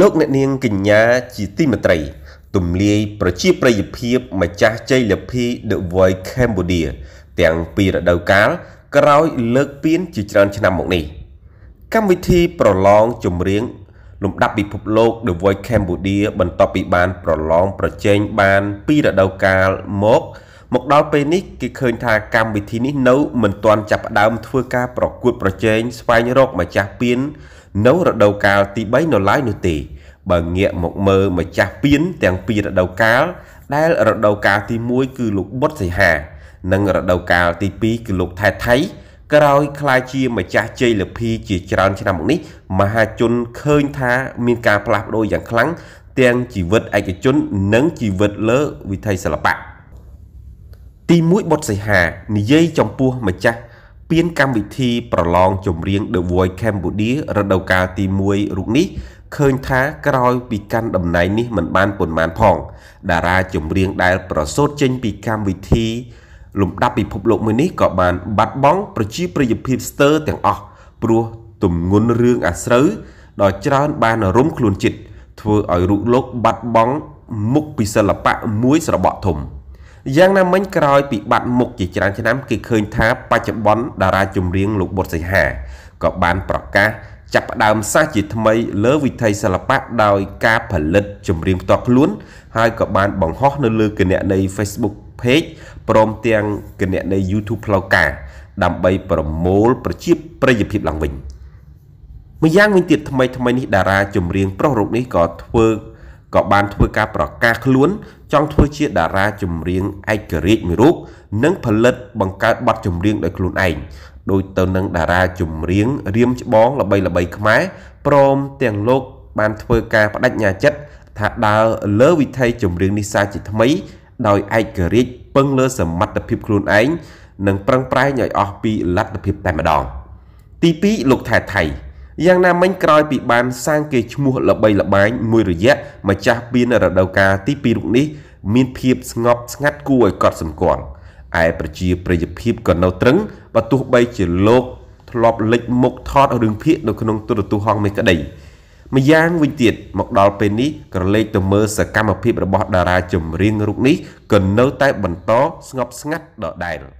លោកអ្នកនាងកញ្ញា ជាទីមេត្រីទំលាយប្រជាប្រិយភាពម្ចាស់ជ័យលាភី The Voice Cambodia ទាំងពីររដូវកាល ក្រោយលើកពានជាច្រើនឆ្នាំមកនេះកម្មវិធីប្រឡងចម្រៀងលំដាប់ពិភពលោក The Voice Cambodia បន្ទាប់ពីបាន ប្រឡងប្រជែងបានពីររដូវកាលមកមកដល់ពេលនេះគេឃើញថាកម្មវិធីនេះនៅមិនទាន់ចាប់ផ្ដើមធ្វើការប្រកួតប្រជែងស្វែងរកម្ចាស់ពាននៅរដូវកាលទី3នៅឡើយនោះទេបើងាកមកមើលម្ចាស់ពានទាំងពីររដូវកាលដែលរដូវកាលទី1គឺលោកបុតសីហានិងរដូវកាលទី2គឺលោកថៃថៃ ក្រោយខ្លាយជាម្ចាស់ជ័យលភីជាច្រើនឆ្នាំមកនេះមហាជនឃើញថាមានការផ្លាស់ប្ដូរយ៉ាងខ្លាំងទាំងជីវិតឯកជន និងជីវិតលើវិថីសិល្បៈទី1បុត្រសីហានិយាយចំពោះម្ចាស់ពៀនកម្មវិធីប្រឡងចម្រៀង The Voice Cambodia រដូវកាលទី1រូបនេះ ឃើញថាក្រោយពីកាន់តំណែងនេះមិនបានប៉ុន្មានផងតារាចម្រៀងដែលប្រសូតចេញ ពីកម្មវិធីលំដាប់ពិភពលោកមួយនេះក៏បានបាត់បង់ប្រជាប្រិយភាពស្ទើរទាំងអស់ព្រោះទំងន់រឿងអាស្រូវដ៏ច្រើន បានរំខ្លួនចិត្តធ្វើឲ្យរូបលោក បាត់បង់មុខពីសិល្បៈមួយស្របក់ធំ។យ៉ាងណាមិញក្រោយពីបាត់មុខជាច្រើនឆ្នាំគេឃើញថាបច្ចុប្បន្នតារាចម្រៀង លោកបុត្រសីហាក៏បានប្រកាសចាប់ផ្ដើមសាសជាថ្មីលើវិថីសិល្បៈដោយការផលិតចម្រៀងផ្ទាល់ខ្លួន ហើយក៏បានបង្ហោះនៅលើគណនី Facebook Page ព្រមទាំងគណនី YouTube ផ្លូវការដើម្បីប្រមូលប្រជាប្រិយភាពឡើងវិញម្យ៉ាងវិញទៀតថ្មីថ្មីនេះតារាចម្រៀងប្រុសរូបនេះក៏ធ្វើក៏បានធ្វើការប្រកាសខ្លួន ចង់ធ្វើជាតារាចម្រៀងឯករាជ្យមួយរូបនិងផលិតបង្កើតបទចម្រៀងដោយខ្លួនឯងដូចទៅនឹងតារាចម្រៀងរៀមច្បង ល្បីល្បីខ្មែរព្រមទាំងលោក បានធ្វើការបដិញ្ញាចិត្តថាដើរលើវិថីចម្រៀងនេះសាជាថ្មី ដោយឯករាជ្យពឹងលើសមត្ថភាពខ្លួនឯងនិងប្រឹងប្រែងឲ្យអស់ពីលទ្ធភាពតែម្ដងទី2លោកថែថៃយ៉ាងណាមិញក្រោយពីបានសាងគេឈ្មោះល្បីល្បាញមួយរយៈម្ចាស់ពៀនរដូវកាលទី2រូបនេះមានភាពស្ងប់ស្ងាត់គួរឲ្យកត់សម្គាល់ឯប្រជាប្រិយភាពក៏នៅត្រឹងបើទោះបីជាលោក ធ្លាប់លេចមុខថតរឿងភាគនៅក្នុងទូរទស្សន៍ហងមេក្តីម្យ៉ាងវិញទៀតមកដល់ពេលនេះក្រឡេកទៅមើលសកម្មភាពរបស់តារាចម្រៀងរូបនេះក៏នៅតែបន្តស្ងប់ស្ងាត់ដដែល។